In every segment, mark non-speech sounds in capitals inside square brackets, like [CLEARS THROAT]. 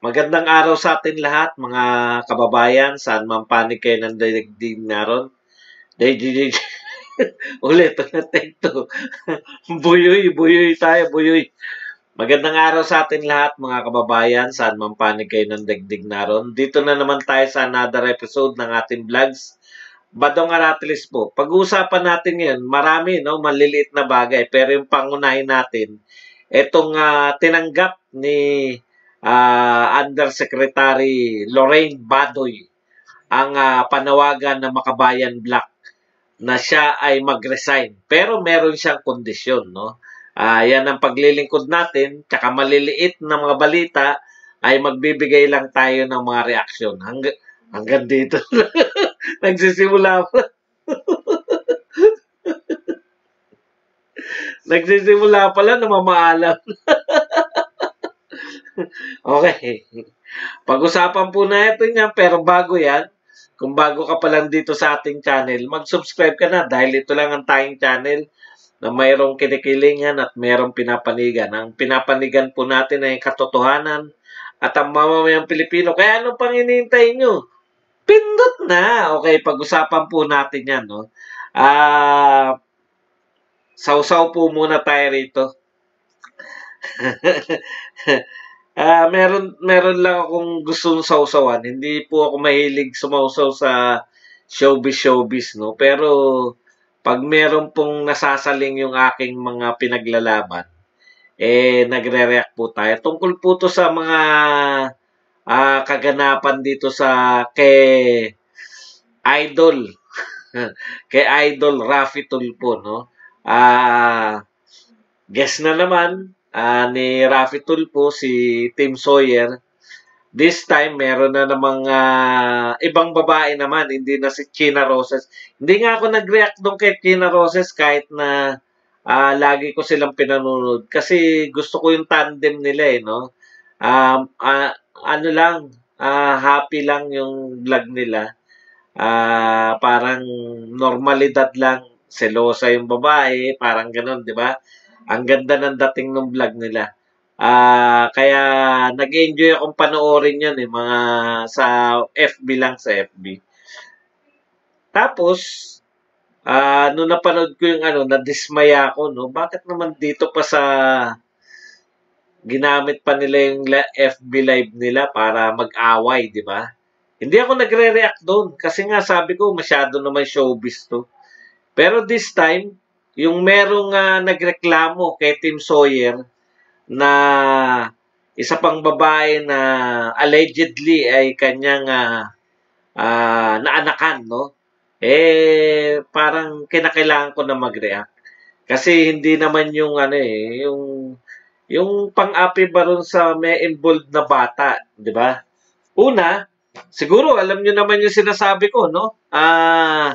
Magandang araw sa atin lahat, mga kababayan, saan man panig kayo ng daigdig naroon. Daigdig, [LAUGHS] ulit, ulit, take two. [LAUGHS] buyoy, buyoy tayo, buyoy. Magandang araw sa atin lahat, mga kababayan, saan man panig kayo ng daigdig naroon. Dito na naman tayo sa another episode ng ating vlogs. Badong Aratilis po. Pag-uusapan natin ngayon, marami, no? maliliit na bagay. Pero yung pangunahin natin, itong uh, tinanggap ni uh, ah, Undersecretary Lorraine Badoy ang uh, panawagan ng Makabayan Black na siya ay mag-resign. Pero meron siyang kondisyon, no? Uh, yan ang paglilingkod natin, tsaka maliliit na mga balita ay magbibigay lang tayo ng mga reaksyon. Hang hanggang dito. [LAUGHS] Nagsisimula pa. [LAUGHS] Nagsisimula pala na mamaalam. [LAUGHS] Okay. Pag-usapan po natin yan, pero bago yan, kung bago ka pa lang dito sa ating channel, mag-subscribe ka na dahil ito lang ang tayong channel na mayroong kinikilingan at mayroong pinapanigan. Ang pinapanigan po natin ay katotohanan at ang mamamayang Pilipino. Kaya ano pang hinihintay nyo? Pindot na! Okay, pag-usapan po natin yan. No? Ah... Uh, sausaw po muna tayo rito. [LAUGHS] Ah, uh, meron meron lang akong gustong sausawan. Hindi po ako mahilig sumausaw sa showbiz showbiz, no. Pero pag meron pong nasasaling yung aking mga pinaglalaban, eh nagre-react po tayo. Tungkol po to sa mga uh, kaganapan dito sa kay Idol. [LAUGHS] kay Idol Rafi Tulpo, no? Ah, uh, guess na naman uh, ni Rafi Tulpo, si Tim Sawyer. This time, meron na namang uh, ibang babae naman, hindi na si China Roses. Hindi nga ako nag-react doon kay China Roses kahit na uh, lagi ko silang pinanonood. Kasi gusto ko yung tandem nila eh, no? Um, uh, ano lang, uh, happy lang yung vlog nila. Uh, parang normalidad lang. Selosa yung babae, parang ganun, di ba? Ang ganda ng dating ng vlog nila. Ah, uh, kaya nag-enjoy akong panoorin 'yon eh mga sa FB lang sa FB. Tapos ah uh, nung napanood ko yung ano, nadismaya ako no. Bakit naman dito pa sa ginamit pa nila yung FB live nila para mag-away, di ba? Hindi ako nagre-react doon kasi nga sabi ko masyado naman showbiz to. Pero this time, yung merong uh, nagreklamo kay Tim Sawyer na isa pang babae na allegedly ay kanyang uh, uh, naanakan, no? Eh, parang kinakailangan ko na mag-react. Kasi hindi naman yung ano eh, yung yung pang-api ba ron sa may involved na bata, di ba? Una, siguro alam niyo naman yung sinasabi ko, no? Ah, uh,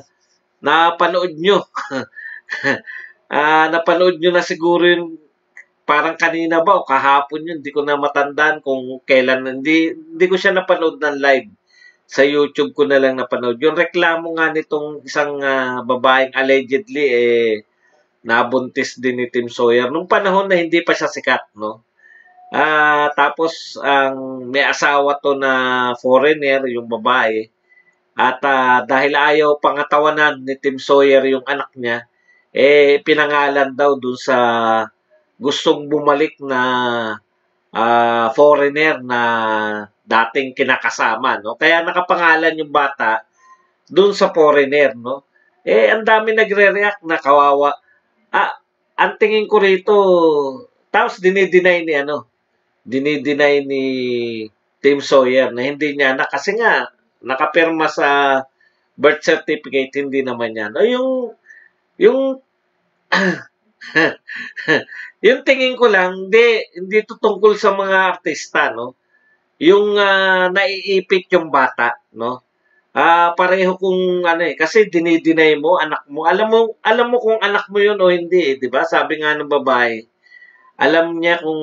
napanood niyo. [LAUGHS] [LAUGHS] ah, napanood nyo na siguro yun parang kanina ba o kahapon yun, hindi ko na matandaan kung kailan, hindi, hindi ko siya napanood ng live. Sa YouTube ko na lang napanood. Yung reklamo nga nitong isang uh, babaeng allegedly eh, nabuntis din ni Tim Sawyer nung panahon na hindi pa siya sikat, no? Ah, uh, tapos ang may asawa to na foreigner, yung babae. At uh, dahil ayaw pangatawanan ni Tim Sawyer yung anak niya, eh pinangalan daw dun sa gustong bumalik na uh, foreigner na dating kinakasama no kaya nakapangalan yung bata dun sa foreigner no eh ang dami nagre-react na kawawa ah ang tingin ko rito tapos dinideny ni ano dinideny ni Tim Sawyer na hindi niya na kasi nga nakapirma sa birth certificate hindi naman niya O yung yung [COUGHS] yung tingin ko lang, hindi, hindi to tungkol sa mga artista, no? Yung uh, naiipit yung bata, no? Ah, uh, pareho kung ano eh kasi dinidinay mo anak mo. Alam mo alam mo kung anak mo yun o hindi, eh, 'di ba? Sabi nga ng babae. Alam niya kung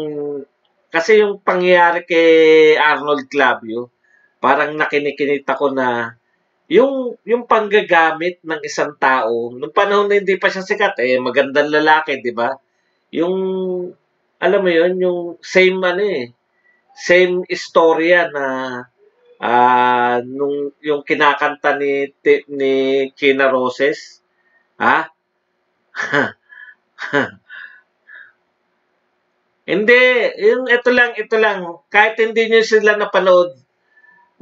kasi yung pangyayari kay Arnold Clavio, parang nakinikinita ko na yung yung panggagamit ng isang tao, nung panahon na hindi pa siya sikat, eh, magandang lalaki, di ba? Yung, alam mo yon yung same ano eh, same istorya na uh, nung, yung kinakanta ni, ni Kina Roses, ha? [LAUGHS] hindi, yung ito lang, ito lang, kahit hindi niyo sila napanood,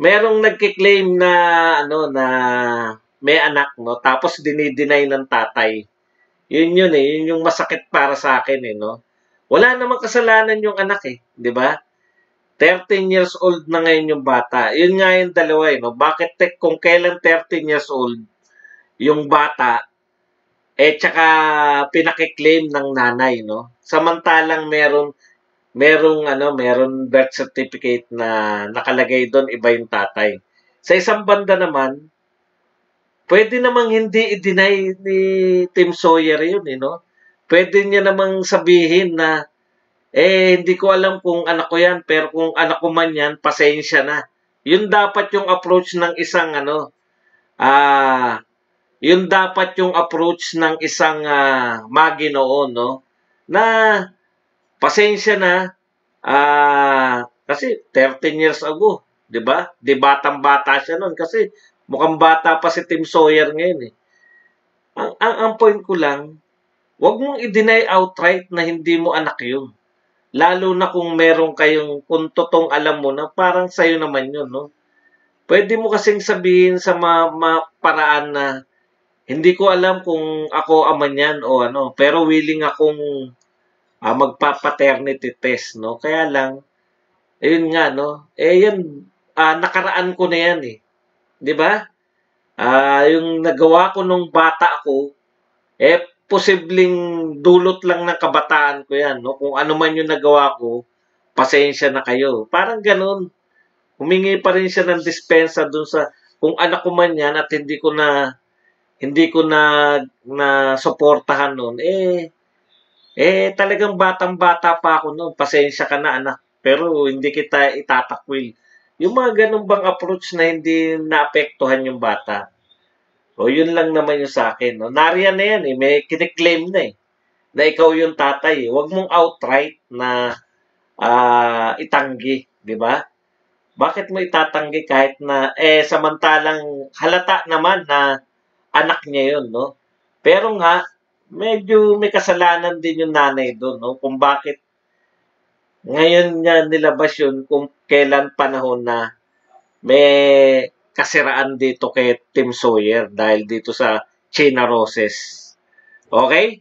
merong nagki-claim na ano na may anak no tapos dinideny ng tatay. Yun yun eh, yun yung masakit para sa akin eh no. Wala namang kasalanan yung anak eh, 'di ba? 13 years old na ngayon yung bata. Yun nga yung dalawa eh, no? Bakit tek eh, kung kailan 13 years old yung bata, eh tsaka pinaki-claim ng nanay, no? Samantalang meron merong ano, meron birth certificate na nakalagay doon iba yung tatay. Sa isang banda naman, pwede namang hindi i-deny ni Tim Sawyer yun, you eh, know? Pwede niya namang sabihin na, eh, hindi ko alam kung anak ko yan, pero kung anak ko man yan, pasensya na. Yun dapat yung approach ng isang, ano, ah, uh, yun dapat yung approach ng isang uh, maginoo, no? Na, Pasensya na, ah, kasi 13 years ago, di ba? Di batang-bata siya noon kasi mukhang bata pa si Tim Sawyer ngayon eh. Ang, ang, ang point ko lang, wag mong i-deny outright na hindi mo anak yun. Lalo na kung meron kayong, kung totoong alam mo na parang sa'yo naman yun, no? Pwede mo kasing sabihin sa mga, mga paraan na hindi ko alam kung ako ama niyan o ano, pero willing akong uh, magpa-paternity test, no? Kaya lang, ayun nga, no? Eh, yan, uh, ah, nakaraan ko na yan, eh. Di ba? Uh, yung nagawa ko nung bata ako, eh, posibleng dulot lang ng kabataan ko yan, no? Kung ano man yung nagawa ko, pasensya na kayo. Parang ganun. Humingi pa rin siya ng dispensa dun sa, kung anak ko man yan at hindi ko na, hindi ko na, na suportahan noon, eh, eh, talagang batang-bata pa ako noon. Pasensya ka na, anak. Pero hindi kita itatakwil. Yung mga ganun bang approach na hindi naapektuhan yung bata. O, yun lang naman yung sa akin. No? nariyan na yan eh. May kiniklaim na eh. Na ikaw yung tatay. Eh. Huwag mong outright na uh, itanggi. Di ba? Bakit mo itatanggi kahit na, eh, samantalang halata naman na anak niya yun, no? Pero nga, medyo may kasalanan din yung nanay doon, no? Kung bakit ngayon niya nilabas yun kung kailan panahon na may kasiraan dito kay Tim Sawyer dahil dito sa China Roses. Okay?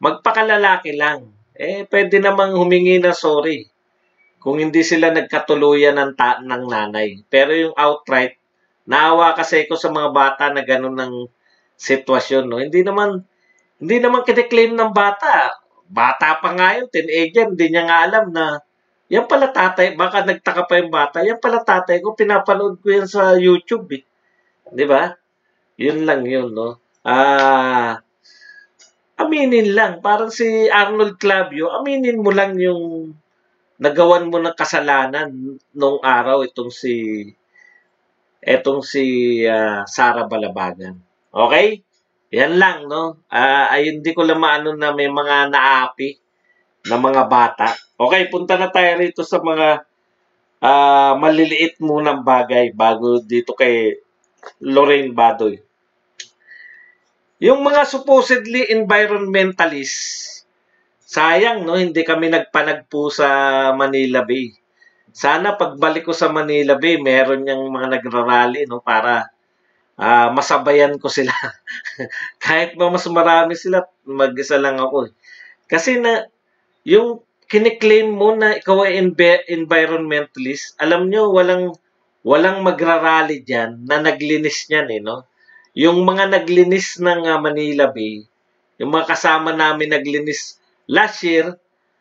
Magpakalalaki lang. Eh, pwede namang humingi na sorry kung hindi sila nagkatuluyan ng, ta- ng nanay. Pero yung outright, naawa kasi ko sa mga bata na ganun ng sitwasyon. No? Hindi naman hindi naman kine-claim ng bata. Bata pa nga yun, teenager, hindi niya nga alam na yan pala tatay, baka nagtaka pa yung bata, yan pala tatay ko, pinapanood ko yan sa YouTube eh. Di ba? Yun lang yun, no? Ah, aminin lang. Parang si Arnold Clavio, aminin mo lang yung nagawan mo ng kasalanan nung araw itong si etong si uh, Sara Balabagan. Okay? Yan lang, no? Uh, ah, ay, hindi ko lang maano na may mga naapi na mga bata. Okay, punta na tayo rito sa mga uh, maliliit munang bagay bago dito kay Lorraine Badoy. Yung mga supposedly environmentalists, sayang, no? Hindi kami nagpanagpo sa Manila Bay. Sana pagbalik ko sa Manila Bay, meron niyang mga nagrarally, no? Para uh, masabayan ko sila. [LAUGHS] Kahit ba mas marami sila, mag-isa lang ako. Eh. Kasi na, yung kiniklaim mo na ikaw ay env- environmentalist, alam nyo, walang, walang magrarally dyan na naglinis niyan eh, no? Yung mga naglinis ng uh, Manila Bay, yung mga kasama namin naglinis last year,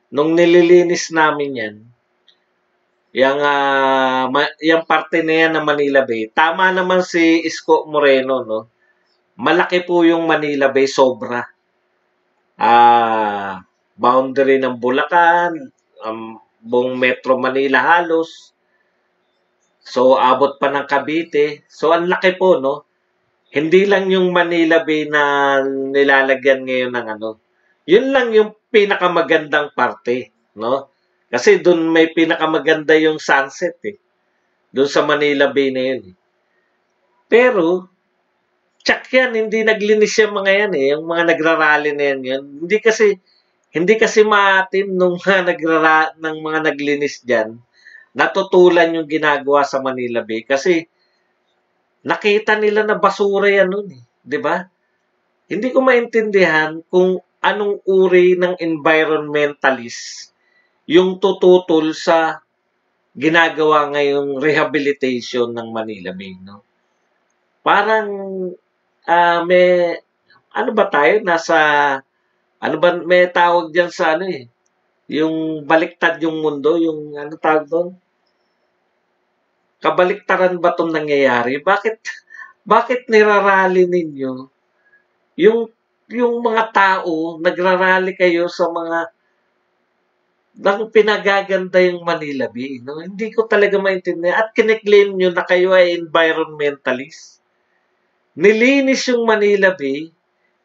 nung nililinis namin yan, yung, uh, ah, ma- yung parte na yan ng Manila Bay. Tama naman si Isko Moreno, no? Malaki po yung Manila Bay, sobra. Ah, uh, boundary ng Bulacan, um, buong Metro Manila halos. So, abot pa ng Cavite. So, ang laki po, no? Hindi lang yung Manila Bay na nilalagyan ngayon ng ano. Yun lang yung pinakamagandang parte, no? Kasi doon may pinakamaganda yung sunset eh. Doon sa Manila Bay na yun. Eh. Pero, check yan, hindi naglinis yung mga yan eh. Yung mga nagrarally na yan, yun. Hindi kasi, hindi kasi maatim nung [LAUGHS] mga, nagrara, ng mga naglinis dyan. Natutulan yung ginagawa sa Manila Bay. Kasi, nakita nila na basura yan nun eh. ba? Diba? Hindi ko maintindihan kung anong uri ng environmentalist yung tututol sa ginagawa ngayong rehabilitation ng Manila Bay, no? Parang uh, may ano ba tayo nasa ano ba may tawag diyan sa ano eh yung baliktad yung mundo, yung ano tawag doon? Kabaliktaran ba 'tong nangyayari? Bakit bakit nirarali ninyo yung yung mga tao, nagrarali kayo sa mga Naku, pinagaganda yung Manila Bay. No? Hindi ko talaga maintindihan. At kiniklaim nyo na kayo ay environmentalist. Nilinis yung Manila Bay.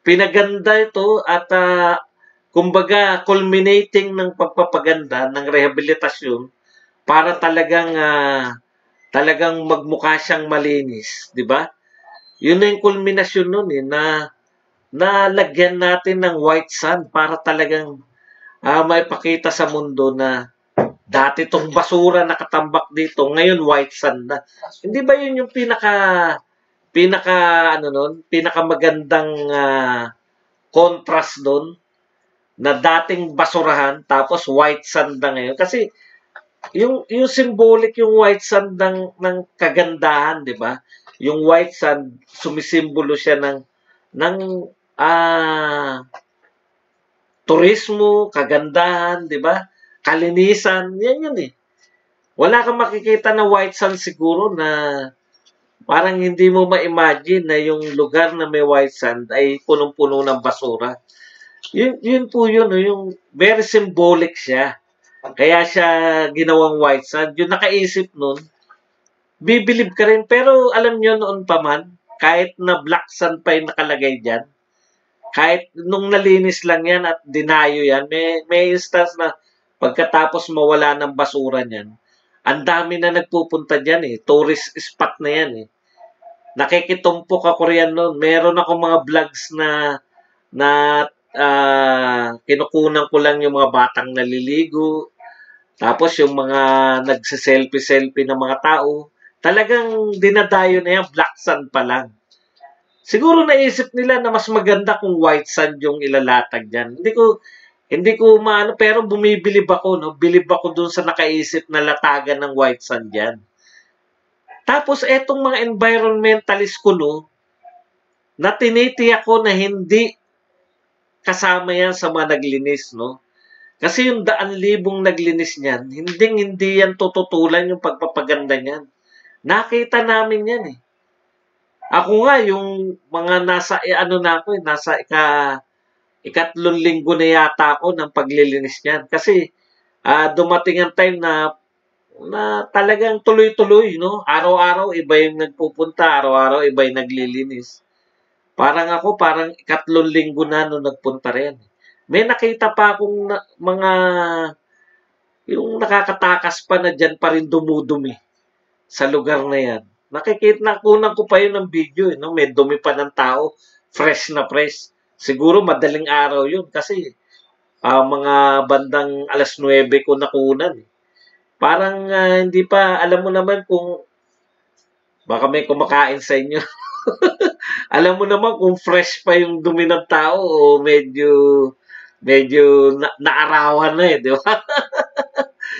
Pinaganda ito at uh, kumbaga culminating ng pagpapaganda ng rehabilitasyon para talagang uh, talagang magmukha siyang malinis, 'di ba? Yun na yung kulminasyon nun eh, na nalagyan natin ng white sand para talagang uh, may pakita sa mundo na dati tong basura nakatambak dito, ngayon white sand na. Hindi ba yun yung pinaka pinaka ano noon, pinaka magandang uh, ah, contrast doon na dating basurahan tapos white sand na ngayon kasi yung yung symbolic yung white sand ng ng kagandahan, 'di ba? Yung white sand sumisimbolo siya ng ng ah uh, turismo, kagandahan, di ba? Kalinisan, yan yun eh. Wala kang makikita na white sand siguro na parang hindi mo ma-imagine na yung lugar na may white sand ay punong-puno ng basura. Yun, yun po yun, no? yung very symbolic siya. Kaya siya ginawang white sand. Yung nakaisip nun, bibilib ka rin. Pero alam nyo noon pa man, kahit na black sand pa yung nakalagay dyan, kahit nung nalinis lang yan at dinayo yan, may, may instance na pagkatapos mawala ng basura niyan, ang dami na nagpupunta diyan eh. Tourist spot na yan eh. Nakikitumpok ako riyan noon. Meron ako mga vlogs na na uh, kinukunan ko lang yung mga batang naliligo. Tapos yung mga selfie selfie ng mga tao. Talagang dinadayo na yan. Black sand pa lang. Siguro naisip nila na mas maganda kung white sand yung ilalatag niyan. Hindi ko hindi ko maano pero bumibilib ako no, bilib ako doon sa nakaisip na latagan ng white sand diyan. Tapos etong mga environmentalist ko no, na tinitiyak ko na hindi kasama yan sa mga naglinis no. Kasi yung daan libong naglinis niyan, hindi hindi yan tututulan yung pagpapaganda niyan. Nakita namin yan eh. Ako nga, yung mga nasa, eh, ano na ako, eh, nasa ika, ikatlong linggo na yata ako ng paglilinis niyan. Kasi uh, dumating ang time na na talagang tuloy-tuloy, no? Araw-araw, iba yung nagpupunta. Araw-araw, iba yung naglilinis. Parang ako, parang ikatlong linggo na nung nagpunta rin. May nakita pa akong na, mga yung nakakatakas pa na dyan pa rin dumudumi sa lugar na yan. Nakikita, nakunan ko pa yun ng video, eh, no? may dumi pa ng tao, fresh na fresh. Siguro madaling araw yun kasi uh, mga bandang alas 9 ko nakunan. Eh. Parang uh, hindi pa, alam mo naman kung baka may kumakain sa inyo. [LAUGHS] alam mo naman kung fresh pa yung dumi ng tao o medyo medyo na- naarawan na eh, di ba?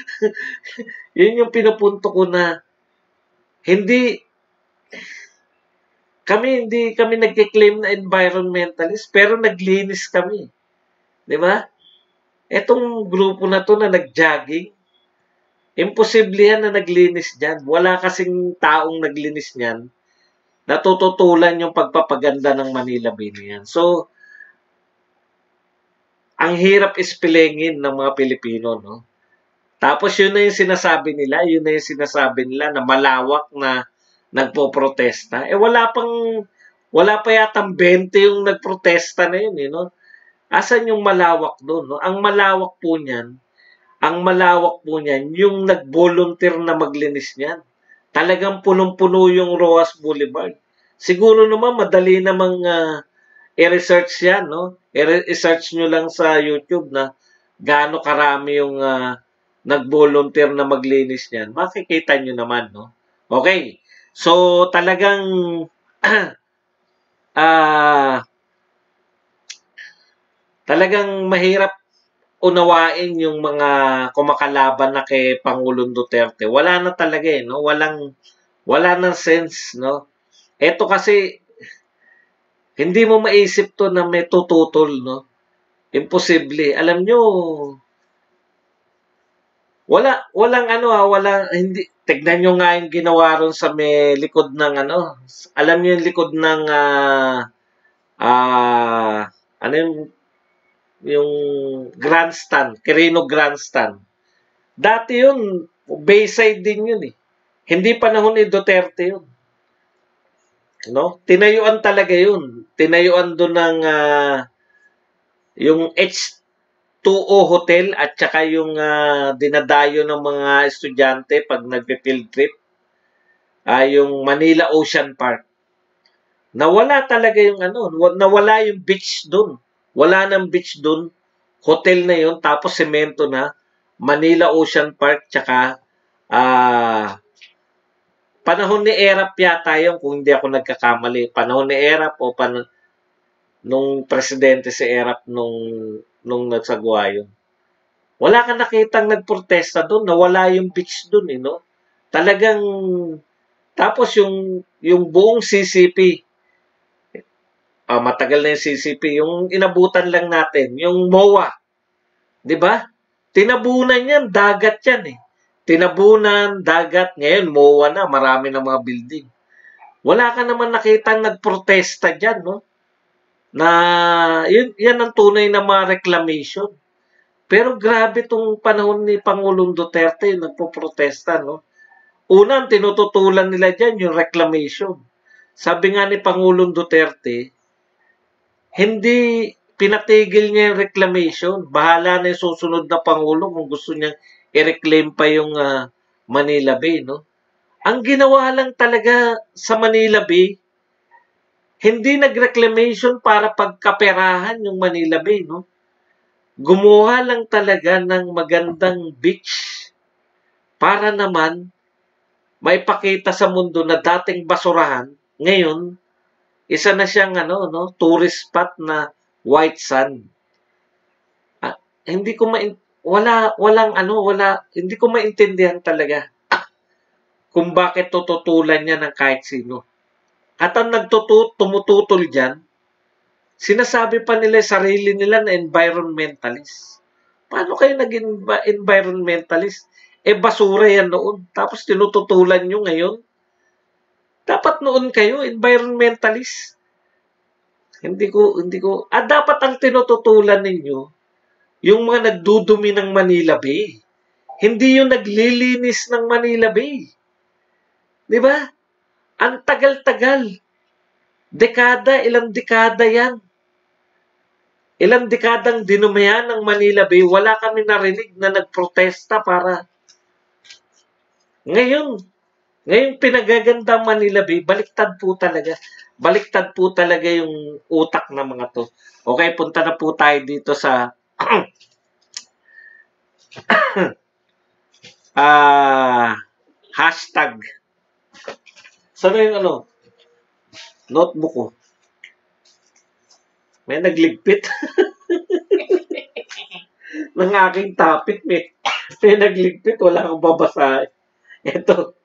[LAUGHS] Yun yung pinupunto ko na hindi kami hindi kami nagke-claim na environmentalist pero naglinis kami. 'Di ba? Etong grupo na to na nagjogging, imposible yan na naglinis diyan. Wala kasing taong naglinis niyan. Natututulan yung pagpapaganda ng Manila Bay niyan. So ang hirap ispilingin ng mga Pilipino, no? Tapos yun na yung sinasabi nila, yun na yung sinasabi nila na malawak na nagpo-protesta. Eh wala pang wala pa yatang 20 yung nagprotesta na yun, eh, no? Asan yung malawak doon, no? Ang malawak po niyan, ang malawak po niyan, yung nag-volunteer na maglinis niyan. Talagang punong-puno yung Roas Boulevard. Siguro naman, madali namang uh, i-research yan, no? I-research nyo lang sa YouTube na gaano karami yung uh, nag-volunteer na maglinis niyan, makikita nyo naman, no? Okay. So, talagang uh, [CLEARS THROAT] talagang mahirap unawain yung mga kumakalaban na kay Pangulong Duterte. Wala na talaga eh, no? Walang wala nang sense, no? Ito kasi hindi mo maiisip to na may tututol, no? Imposible. Alam nyo, wala, walang ano ha, ah, walang, hindi, tignan nyo nga yung ginawa ron sa may likod ng ano, alam nyo yung likod ng, ah, uh, uh, ano yung, yung grandstand, Quirino grandstand. Dati yun, Bayside din yun eh. Hindi panahon ni Duterte yun. No? Tinayuan talaga yun. Tinayuan doon ng, uh, yung H, 2O Hotel at saka yung uh, dinadayo ng mga estudyante pag nagpe-field trip ay uh, yung Manila Ocean Park. Nawala talaga yung ano, nawala yung beach doon. Wala nang beach doon. Hotel na yun, tapos semento na. Manila Ocean Park, tsaka uh, panahon ni Erap yata yun, kung hindi ako nagkakamali. Panahon ni Erap o pan nung presidente si Erap nung nung nagsagwa yun. Wala kang nakitang nagprotesta doon, nawala yung pics doon, eh, no? Talagang, tapos yung, yung buong CCP, uh, ah, matagal na yung CCP, yung inabutan lang natin, yung MOA, di ba? Tinabunan yan, dagat yan eh. Tinabunan, dagat, ngayon MOA na, marami ng mga building. Wala ka naman nakitang nagprotesta dyan, no? na yun, yan ang tunay na mga reclamation. Pero grabe itong panahon ni Pangulong Duterte, yung nagpo-protesta, no? Una, ang tinututulan nila dyan, yung reclamation. Sabi nga ni Pangulong Duterte, hindi pinatigil niya yung reclamation. Bahala na yung susunod na Pangulo kung gusto niya i-reclaim pa yung uh, Manila Bay, no? Ang ginawa lang talaga sa Manila Bay, hindi nagreclamation para pagkaperahan yung Manila Bay, no? Gumuha lang talaga ng magandang beach para naman may pakita sa mundo na dating basurahan, ngayon, isa na siyang ano, no, tourist spot na white sand. Ah, hindi ko main wala walang ano wala hindi ko maintindihan talaga kung bakit tututulan niya ng kahit sino. At ang nagtutut, tumututol dyan, sinasabi pa nila sarili nila na environmentalist. Paano kayo naging environmentalist? Eh basura yan noon. Tapos tinututulan nyo ngayon. Dapat noon kayo environmentalist. Hindi ko, hindi ko. Ah, dapat ang tinututulan ninyo, yung mga nagdudumi ng Manila Bay. Hindi yung naglilinis ng Manila Bay. Di ba? Ang tagal-tagal. Dekada, ilang dekada yan. Ilang dekadang dinumayan ng Manila Bay, wala kami narinig na nagprotesta para ngayon, ngayon pinagaganda Manila Bay, baliktad po talaga. Baliktad po talaga yung utak ng mga to. Okay, punta na po tayo dito sa [CLEARS THROAT] ah uh, hashtag sana yung ano, notebook ko. May nagligpit. [LAUGHS] ng aking topic, may, may nagligpit. Wala akong babasahin. Ito.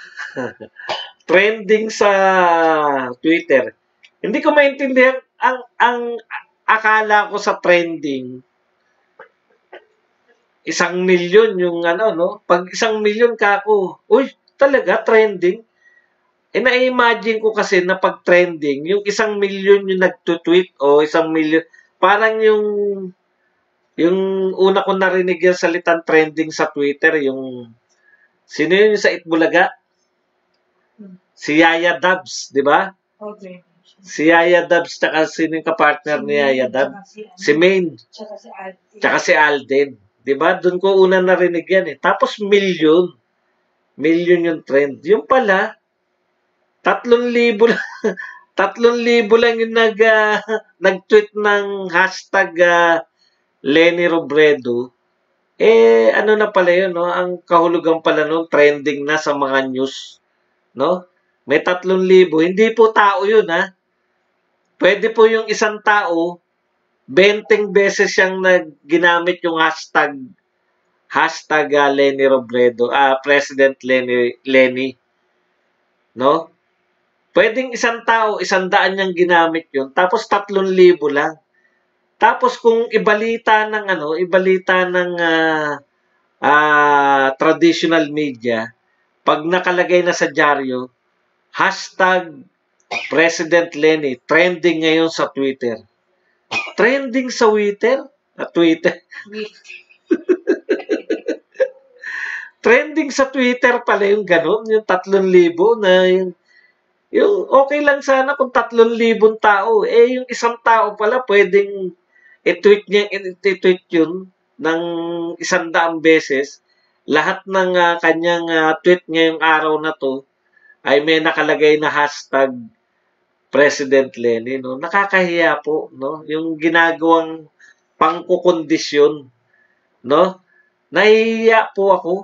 [COUGHS] Trending sa Twitter. Hindi ko maintindihan ang ang akala ko sa trending isang milyon yung ano no pag isang milyon ka ako uy talaga trending. Eh, na-imagine ko kasi na pag trending, yung isang milyon yung nagtutweet o isang milyon, parang yung yung una ko narinig yung salitang trending sa Twitter, yung sino yun sa Itbulaga? Hmm. Si Yaya Dubs, di ba? Okay. Oh, si Yaya Dubs, tsaka sino yung kapartner si ni Yaya Dubs? Si Maine. Tsaka si Alden. Tsaka si Alden. Di ba? Doon ko una narinig yan eh. Tapos million million yung trend. Yung pala, 3,000 lang, 3,000 [LAUGHS] lang yung nag, uh, [LAUGHS] nag-tweet ng hashtag uh, Lenny Robredo. Eh, ano na pala yun, no? Ang kahulugan pala nun, trending na sa mga news, no? May 3,000. Hindi po tao yun, ha? Pwede po yung isang tao, 20 beses siyang nagginamit yung hashtag hashtag uh, Lenny Robredo, uh, President Lenny, Lenny. No? Pwedeng isang tao, isang daan niyang ginamit yun, tapos tatlong libo lang. Tapos kung ibalita ng ano, ibalita ng uh, uh, traditional media, pag nakalagay na sa dyaryo, hashtag President Lenny, trending ngayon sa Twitter. Trending sa Twitter? At Twitter. [LAUGHS] Trending sa Twitter pala yung ganun, yung 3,000 na yung, yung okay lang sana kung 3,000 tao. Eh, yung isang tao pala pwedeng i-tweet niya, i-tweet yun ng isang daang beses. Lahat ng uh, kanyang uh, tweet ngayong araw na to ay may nakalagay na hashtag President Lenin. No? Nakakahiya po, no? Yung ginagawang pangkukondisyon, no? Nahihiya po ako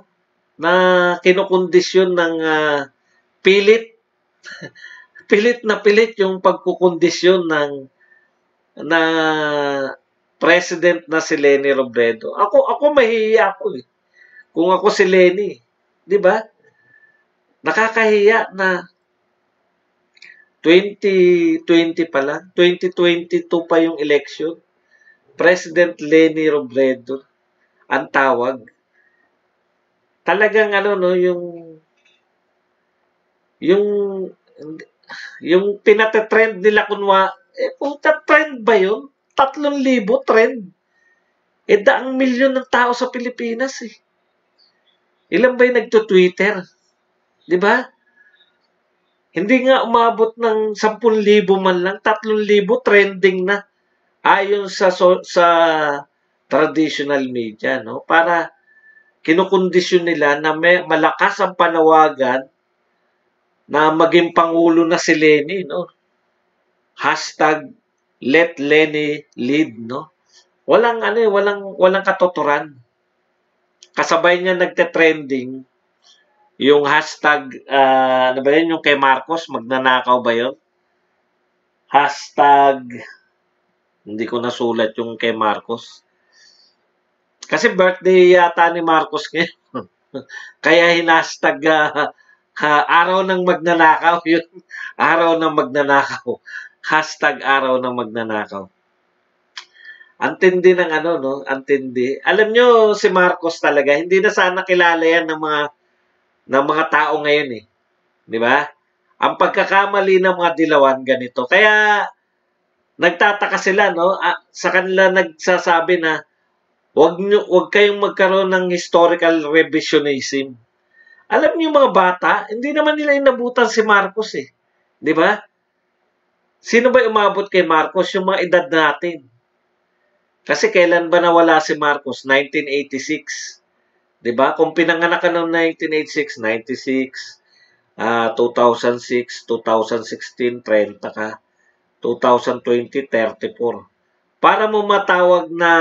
na kinokondisyon ng uh, pilit [LAUGHS] pilit na pilit yung pagkukondisyon ng na president na si Lenny Robredo. Ako ako mahihiya ako eh. Kung ako si Lenny, 'di ba? Nakakahiya na 2020 pa lang, 2022 pa yung election. President Lenny Robredo ang tawag talagang ano no yung yung yung pinata-trend nila kunwa eh puta trend ba yun? 3,000 trend. Eh ang milyon ng tao sa Pilipinas eh. Ilan ba yung nagto-Twitter? 'Di ba? Hindi nga umabot ng 10,000 man lang, 3,000 trending na ayon sa so, sa traditional media no para kinukondisyon nila na may, malakas ang panawagan na maging pangulo na si Lenny, no? Hashtag let Lenny lead, no? Walang ano, eh, walang walang katuturan. Kasabay niya nagte-trending yung hashtag uh, ano ba yun, yung kay Marcos, magnanakaw ba yun? Hashtag hindi ko nasulat yung kay Marcos. Kasi birthday yata ni Marcos ngayon. [LAUGHS] Kaya hinastag uh, ah, uh, araw ng magnanakaw [LAUGHS] yun. Araw ng magnanakaw. Hashtag araw ng magnanakaw. Ang ng ano, no? Antindi. Alam nyo, si Marcos talaga, hindi na sana kilala yan ng mga, ng mga tao ngayon eh. Di ba? Ang pagkakamali ng mga dilawan ganito. Kaya, nagtataka sila, no? Ah, sa kanila nagsasabi na, Huwag, nyo, huwag kayong magkaroon ng historical revisionism. Alam niyo mga bata, hindi naman nila inabutan si Marcos eh. Di ba? Sino ba umabot kay Marcos? Yung mga edad natin. Kasi kailan ba nawala si Marcos? 1986. 'Di ba? Kung pinanganak ka ng 1986, 96, uh, 2006, 2016, 30 ka. 2020, 34. Para mo matawag na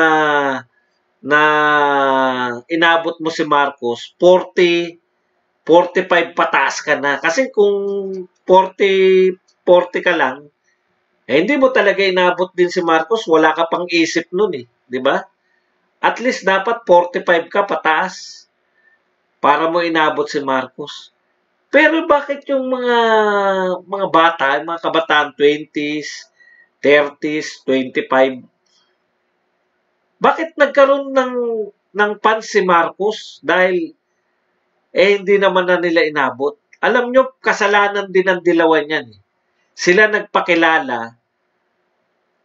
na inabot mo si Marcos, 40, 45 pataas ka na. Kasi kung 40, 40 ka lang, eh, hindi mo talaga inabot din si Marcos, wala ka pang isip nun eh, di ba? At least dapat 45 ka pataas para mo inabot si Marcos. Pero bakit yung mga mga bata, mga kabataan 20s, 30s, 25, bakit nagkaroon ng, ng pan si Marcos? Dahil eh hindi naman na nila inabot. Alam nyo, kasalanan din ang dilawan yan. Eh. Sila nagpakilala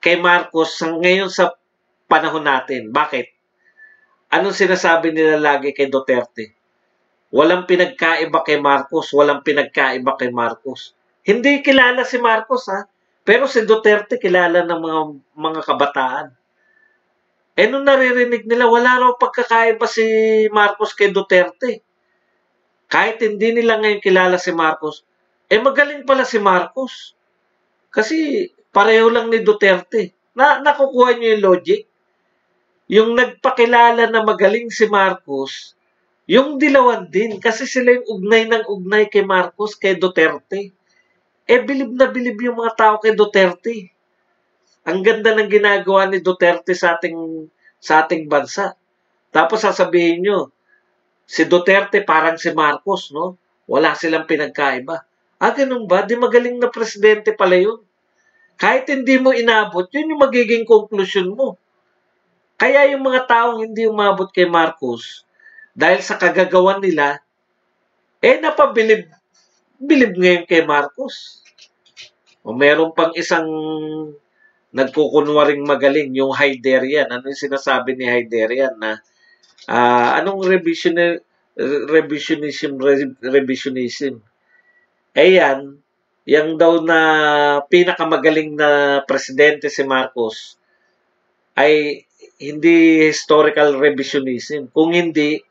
kay Marcos ngayon sa panahon natin. Bakit? Anong sinasabi nila lagi kay Duterte? Walang pinagkaiba kay Marcos, walang pinagkaiba kay Marcos. Hindi kilala si Marcos ha, pero si Duterte kilala ng mga mga kabataan. Eh, nung naririnig nila, wala raw pagkakaiba si Marcos kay Duterte. Kahit hindi nila ngayon kilala si Marcos, eh magaling pala si Marcos. Kasi pareho lang ni Duterte. Na, nakukuha niyo yung logic. Yung nagpakilala na magaling si Marcos, yung dilawan din kasi sila yung ugnay ng ugnay kay Marcos, kay Duterte. Eh, bilib na bilib yung mga tao kay Duterte. Ang ganda ng ginagawa ni Duterte sa ating sa ating bansa. Tapos sasabihin nyo, si Duterte parang si Marcos, no? Wala silang pinagkaiba. Ah, ganun ba? Di magaling na presidente pala yun. Kahit hindi mo inabot, yun yung magiging konklusyon mo. Kaya yung mga taong hindi umabot kay Marcos, dahil sa kagagawan nila, eh napabilib bilib ngayon kay Marcos. O meron pang isang nagkukunwaring magaling yung Hyderian. Ano yung sinasabi ni Hyderian na uh, anong revisioner, revisionism, revisionism? Eh yung daw na pinakamagaling na presidente si Marcos ay hindi historical revisionism. Kung hindi,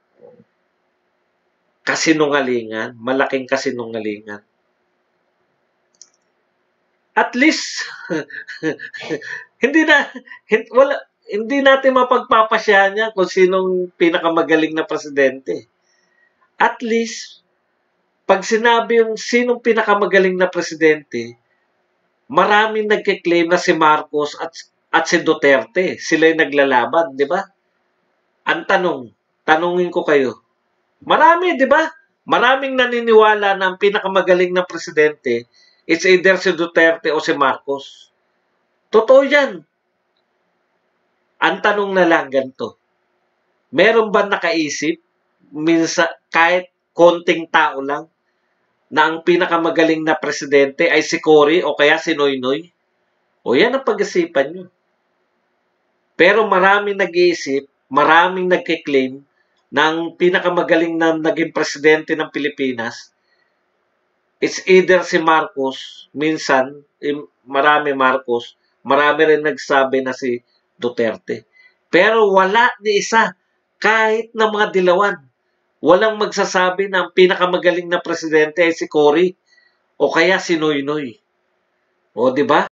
kasinungalingan, malaking kasinungalingan at least [LAUGHS] hindi na hindi, wala hindi natin mapagpapasyahan niya kung sinong pinakamagaling na presidente. At least, pag sinabi yung sinong pinakamagaling na presidente, maraming nagkiklaim na si Marcos at, at si Duterte. Sila yung naglalaban, di ba? Ang tanong, tanungin ko kayo. Marami, di ba? Maraming naniniwala na ang pinakamagaling na presidente It's either si Duterte o si Marcos. Totoo yan. Ang tanong na lang ganito, meron ba nakaisip minsan kahit konting tao lang na ang pinakamagaling na presidente ay si Cory o kaya si Noynoy? O yan ang pag-isipan nyo. Pero maraming nag-iisip, maraming nagkiklaim na ang pinakamagaling na naging presidente ng Pilipinas It's either si Marcos, minsan, eh, marami Marcos, marami rin nagsabi na si Duterte. Pero wala ni isa, kahit na mga dilawan, walang magsasabi na ang pinakamagaling na presidente ay si Cory o kaya si Noynoy. O, di ba?